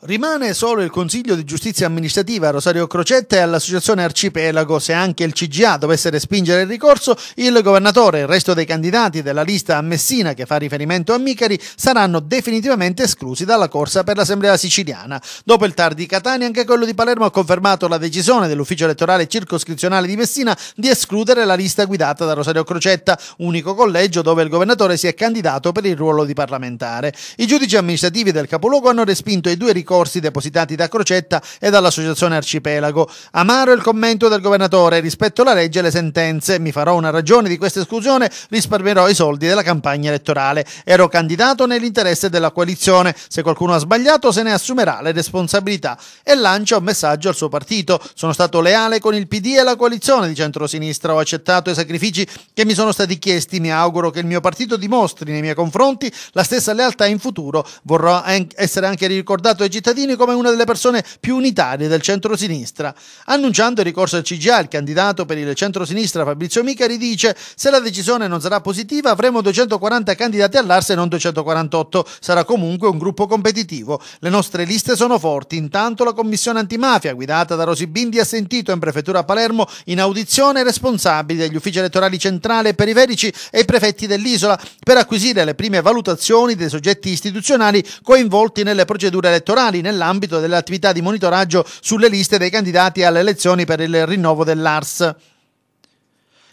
Rimane solo il Consiglio di Giustizia Amministrativa Rosario Crocetta e all'Associazione Arcipelago. Se anche il CGA dovesse respingere il ricorso, il governatore e il resto dei candidati della lista a Messina che fa riferimento a Micari saranno definitivamente esclusi dalla corsa per l'Assemblea siciliana. Dopo il tardi di Catania, anche quello di Palermo ha confermato la decisione dell'ufficio elettorale circoscrizionale di Messina di escludere la lista guidata da Rosario Crocetta, unico collegio dove il governatore si è candidato per il ruolo di parlamentare. I giudici amministrativi del capoluogo hanno respinto i due ricorsi ricorsi depositati da Crocetta e dall'Associazione Arcipelago. Amaro il commento del governatore, rispetto alla legge e le sentenze, mi farò una ragione di questa esclusione, risparmierò i soldi della campagna elettorale. Ero candidato nell'interesse della coalizione, se qualcuno ha sbagliato se ne assumerà le responsabilità e lancia un messaggio al suo partito. Sono stato leale con il PD e la coalizione di centrosinistra, ho accettato i sacrifici che mi sono stati chiesti, mi auguro che il mio partito dimostri nei miei confronti la stessa lealtà in futuro. Vorrò essere anche ricordato e cittadini come una delle persone più unitarie del centro-sinistra. Annunciando il ricorso al CGA, il candidato per il centro-sinistra Fabrizio Micari dice se la decisione non sarà positiva avremo 240 candidati all'Arse e non 248. Sarà comunque un gruppo competitivo. Le nostre liste sono forti. Intanto la commissione antimafia guidata da Rosi Bindi ha sentito in prefettura a Palermo in audizione responsabili degli uffici elettorali centrale e periferici e i prefetti dell'isola per acquisire le prime valutazioni dei soggetti istituzionali coinvolti nelle procedure elettorali regionali nell'ambito dell'attività di monitoraggio sulle liste dei candidati alle elezioni per il rinnovo dell'ARS.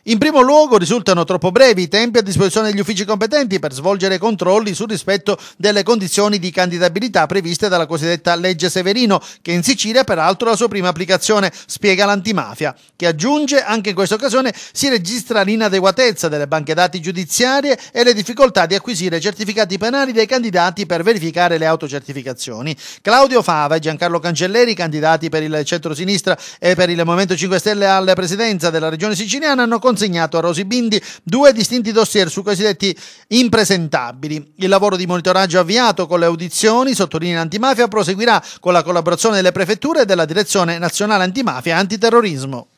In primo luogo risultano troppo brevi i tempi a disposizione degli uffici competenti per svolgere controlli sul rispetto delle condizioni di candidabilità previste dalla cosiddetta legge Severino, che in Sicilia peraltro la sua prima applicazione, spiega l'antimafia, che aggiunge anche in questa occasione si registra l'inadeguatezza delle banche dati giudiziarie e le difficoltà di acquisire certificati penali dei candidati per verificare le autocertificazioni. Claudio Fava e Giancarlo Cancelleri, candidati per il centro-sinistra e per il Movimento 5 Stelle alla presidenza della regione siciliana, hanno considerato consegnato a Rosi Bindi due distinti dossier sui cosiddetti impresentabili. Il lavoro di monitoraggio avviato con le audizioni, sottolinea Antimafia, proseguirà con la collaborazione delle prefetture e della Direzione Nazionale Antimafia e Antiterrorismo.